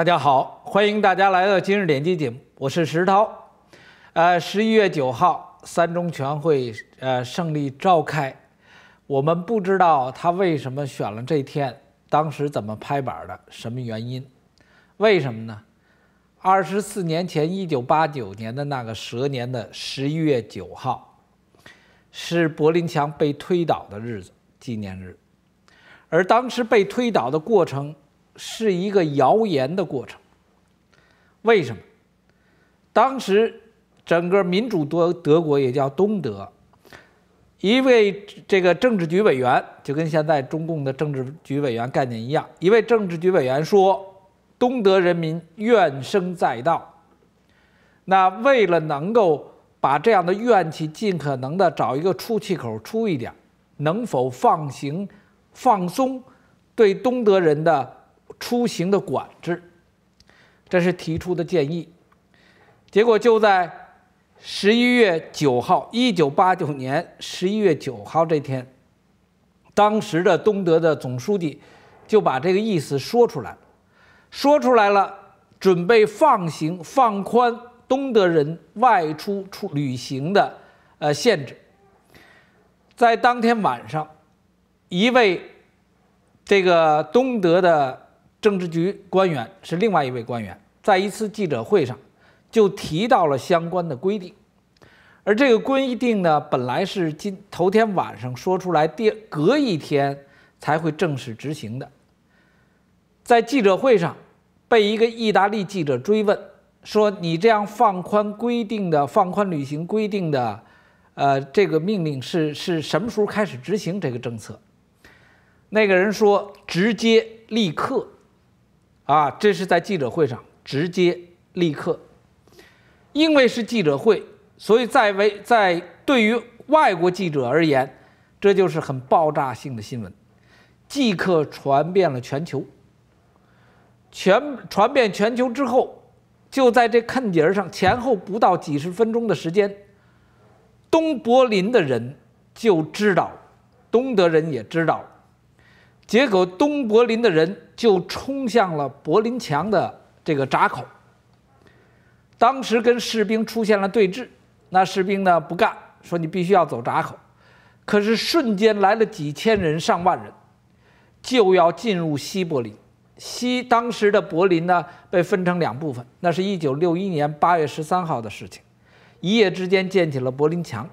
大家好，欢迎大家来到今日点击节目，我是石涛。呃，十一月九号三中全会呃胜利召开，我们不知道他为什么选了这天，当时怎么拍板的，什么原因？为什么呢？二十四年前，一九八九年的那个蛇年的十一月九号，是柏林墙被推倒的日子，纪念日，而当时被推倒的过程。是一个谣言的过程。为什么？当时整个民主德德国也叫东德，一位这个政治局委员，就跟现在中共的政治局委员概念一样，一位政治局委员说，东德人民怨声载道。那为了能够把这样的怨气尽可能的找一个出气口出一点，能否放行、放松对东德人的？出行的管制，这是提出的建议。结果就在十一月九号，一九八九年十一月九号这天，当时的东德的总书记就把这个意思说出来了，说出来了，准备放行、放宽东德人外出出旅行的呃限制。在当天晚上，一位这个东德的。政治局官员是另外一位官员，在一次记者会上就提到了相关的规定，而这个规定呢，本来是今头天晚上说出来，第隔一天才会正式执行的。在记者会上，被一个意大利记者追问说：“你这样放宽规定的放宽旅行规定的，呃，这个命令是是什么时候开始执行这个政策？”那个人说：“直接立刻。”啊，这是在记者会上直接立刻，因为是记者会，所以在为在对于外国记者而言，这就是很爆炸性的新闻，即刻传遍了全球。全传遍全球之后，就在这坎节上前后不到几十分钟的时间，东柏林的人就知道东德人也知道。结果，东柏林的人就冲向了柏林墙的这个闸口。当时跟士兵出现了对峙，那士兵呢不干，说你必须要走闸口。可是瞬间来了几千人、上万人，就要进入西柏林。西当时的柏林呢被分成两部分。那是一九六一年八月十三号的事情，一夜之间建起了柏林墙。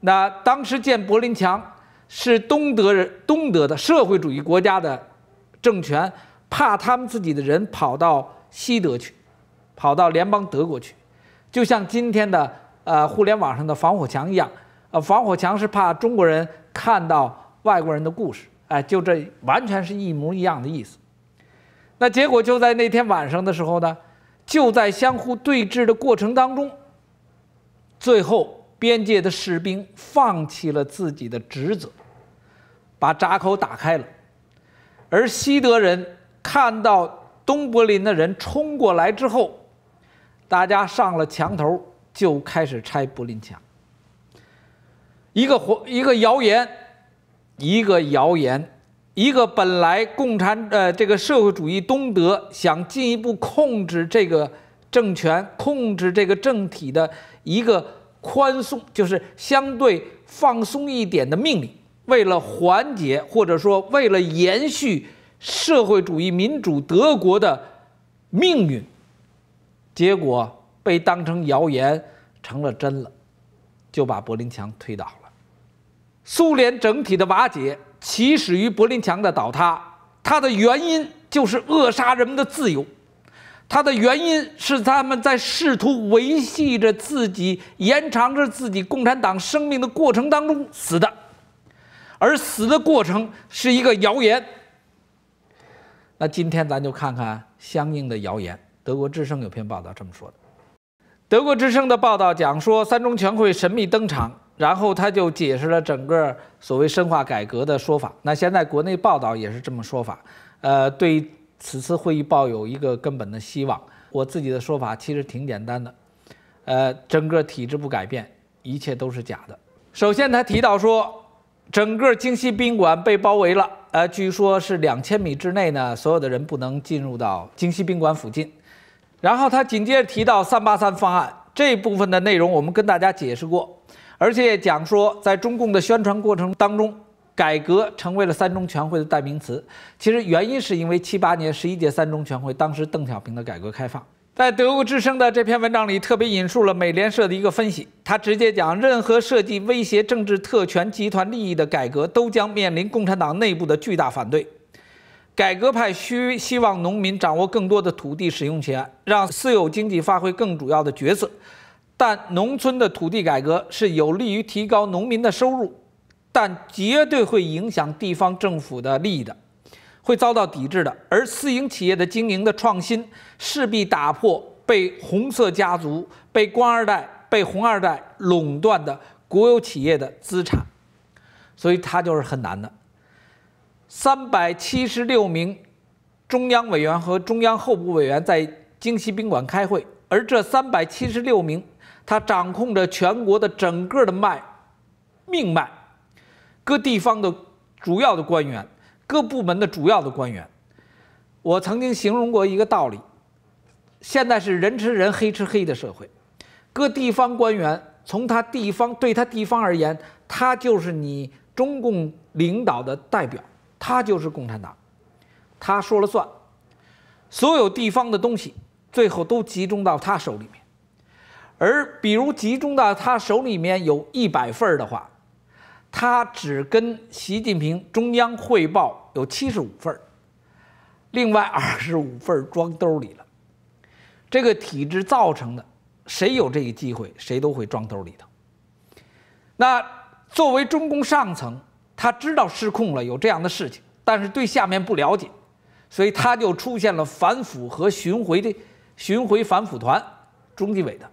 那当时建柏林墙。是东德人，东德的社会主义国家的政权怕他们自己的人跑到西德去，跑到联邦德国去，就像今天的呃互联网上的防火墙一样，呃，防火墙是怕中国人看到外国人的故事，哎，就这完全是一模一样的意思。那结果就在那天晚上的时候呢，就在相互对峙的过程当中，最后。边界的士兵放弃了自己的职责，把闸口打开了。而西德人看到东柏林的人冲过来之后，大家上了墙头就开始拆柏林墙。一个活，一个谣言，一个谣言，一个本来共产呃这个社会主义东德想进一步控制这个政权、控制这个政体的一个。宽松就是相对放松一点的命令，为了缓解或者说为了延续社会主义民主德国的命运，结果被当成谣言成了真了，就把柏林墙推倒了。苏联整体的瓦解起始于柏林墙的倒塌，它的原因就是扼杀人们的自由。它的原因是他们在试图维系着自己、延长着自己共产党生命的过程当中死的，而死的过程是一个谣言。那今天咱就看看相应的谣言。德国之声有篇报道这么说的。德国之声的报道讲说三中全会神秘登场，然后他就解释了整个所谓深化改革的说法。那现在国内报道也是这么说法。呃，对。此次会议抱有一个根本的希望，我自己的说法其实挺简单的，呃，整个体制不改变，一切都是假的。首先他提到说，整个京西宾馆被包围了，呃，据说是两千米之内呢，所有的人不能进入到京西宾馆附近。然后他紧接着提到“三八三方案”这部分的内容，我们跟大家解释过，而且讲说在中共的宣传过程当中。改革成为了三中全会的代名词。其实原因是因为七八年十一届三中全会，当时邓小平的改革开放。在德国之声的这篇文章里，特别引述了美联社的一个分析，他直接讲：任何涉及威胁政治特权集团利益的改革，都将面临共产党内部的巨大反对。改革派需希望农民掌握更多的土地使用权，让私有经济发挥更主要的角色。但农村的土地改革是有利于提高农民的收入。但绝对会影响地方政府的利益的，会遭到抵制的。而私营企业的经营的创新势必打破被红色家族、被官二代、被红二代垄断的国有企业的资产，所以它就是很难的。三百七十六名中央委员和中央候补委员在京西宾馆开会，而这三百七十六名，他掌控着全国的整个的脉命脉。各地方的主要的官员，各部门的主要的官员，我曾经形容过一个道理：现在是人吃人、黑吃黑的社会。各地方官员从他地方对他地方而言，他就是你中共领导的代表，他就是共产党，他说了算。所有地方的东西最后都集中到他手里面，而比如集中到他手里面有一百份的话。他只跟习近平中央汇报有七十五份儿，另外二十五份装兜里了。这个体制造成的，谁有这个机会，谁都会装兜里头。那作为中共上层，他知道失控了有这样的事情，但是对下面不了解，所以他就出现了反腐和巡回的巡回反腐团，中纪委的。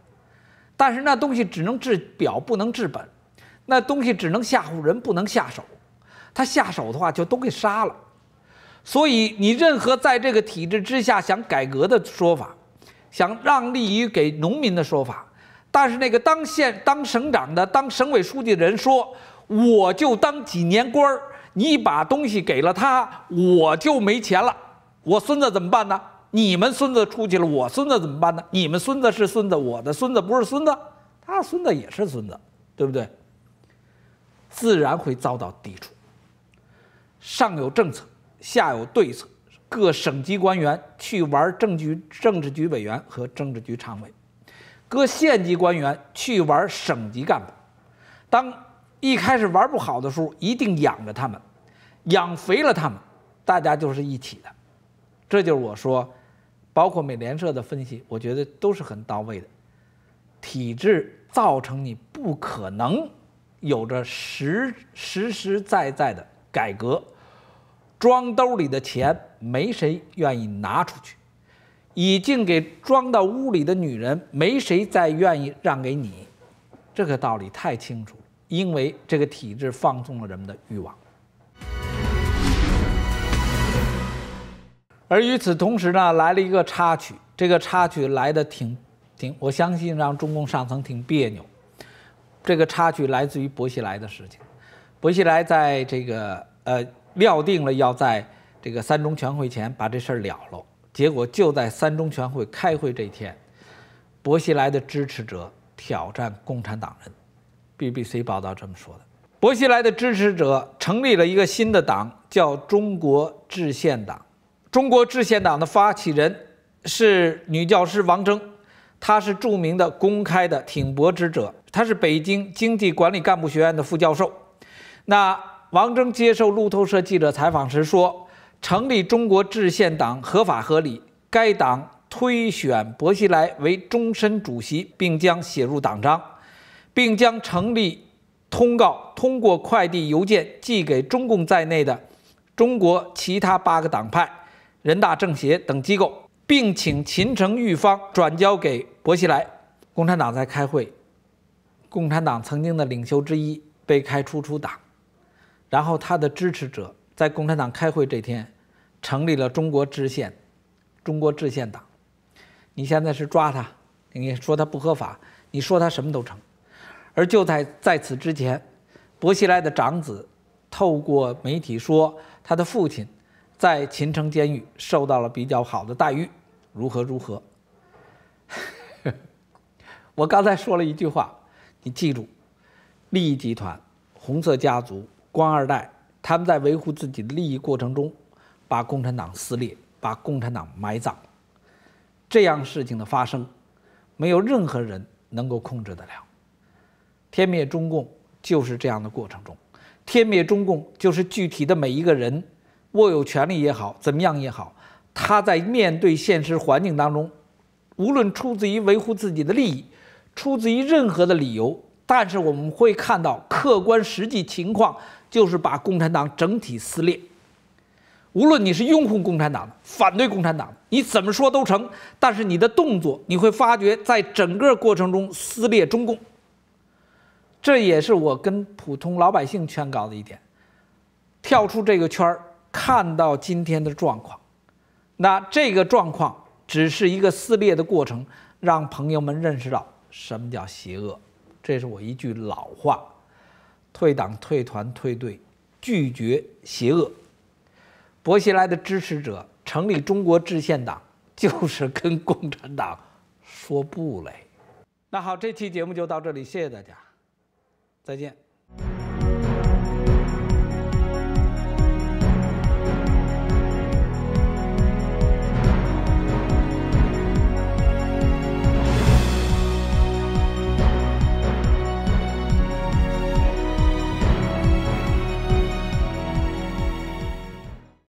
但是那东西只能治表，不能治本。那东西只能吓唬人，不能下手。他下手的话，就都给杀了。所以，你任何在这个体制之下想改革的说法，想让利于给农民的说法，但是那个当县、当省长的、当省委书记的人说，我就当几年官儿，你把东西给了他，我就没钱了，我孙子怎么办呢？你们孙子出去了，我孙子怎么办呢？你们孙子是孙子，我的孙子不是孙子，他孙子也是孙子，对不对？自然会遭到抵触。上有政策，下有对策。各省级官员去玩政局，政治局委员和政治局常委；各县级官员去玩省级干部。当一开始玩不好的时候，一定养着他们，养肥了他们，大家就是一起的。这就是我说，包括美联社的分析，我觉得都是很到位的。体制造成你不可能。有着实实实在在的改革，装兜里的钱没谁愿意拿出去，已经给装到屋里的女人没谁再愿意让给你，这个道理太清楚了，因为这个体制放纵了人们的欲望。而与此同时呢，来了一个插曲，这个插曲来的挺挺，我相信让中共上层挺别扭。这个差距来自于薄熙来的事情。薄熙来在这个呃料定了要在这个三中全会前把这事儿了了，结果就在三中全会开会这天，薄熙来的支持者挑战共产党人。BBC 报道这么说的：薄熙来的支持者成立了一个新的党，叫中国制宪党。中国制宪党的发起人是女教师王征。他是著名的公开的挺博之者，他是北京经济管理干部学院的副教授。那王征接受路透社记者采访时说：“成立中国制宪党合法合理，该党推选薄熙来为终身主席，并将写入党章，并将成立通告通过快递邮件寄给中共在内的中国其他八个党派、人大、政协等机构。”并请秦城狱方转交给薄熙来。共产党在开会，共产党曾经的领袖之一被开出党，然后他的支持者在共产党开会这天成立了中国制宪中国制宪党。你现在是抓他，你说他不合法，你说他什么都成。而就在在此之前，薄熙来的长子透过媒体说，他的父亲在秦城监狱受到了比较好的待遇。如何如何？我刚才说了一句话，你记住：利益集团、红色家族、官二代，他们在维护自己的利益过程中，把共产党撕裂，把共产党埋葬。这样事情的发生，没有任何人能够控制得了。天灭中共就是这样的过程中，天灭中共就是具体的每一个人握有权力也好，怎么样也好。他在面对现实环境当中，无论出自于维护自己的利益，出自于任何的理由，但是我们会看到客观实际情况就是把共产党整体撕裂。无论你是拥护共产党、反对共产党，你怎么说都成，但是你的动作，你会发觉在整个过程中撕裂中共。这也是我跟普通老百姓劝告的一点：跳出这个圈儿，看到今天的状况。那这个状况只是一个撕裂的过程，让朋友们认识到什么叫邪恶。这是我一句老话：退党、退团、退队，拒绝邪恶。薄熙来的支持者成立中国制宪党，就是跟共产党说不嘞。那好，这期节目就到这里，谢谢大家，再见。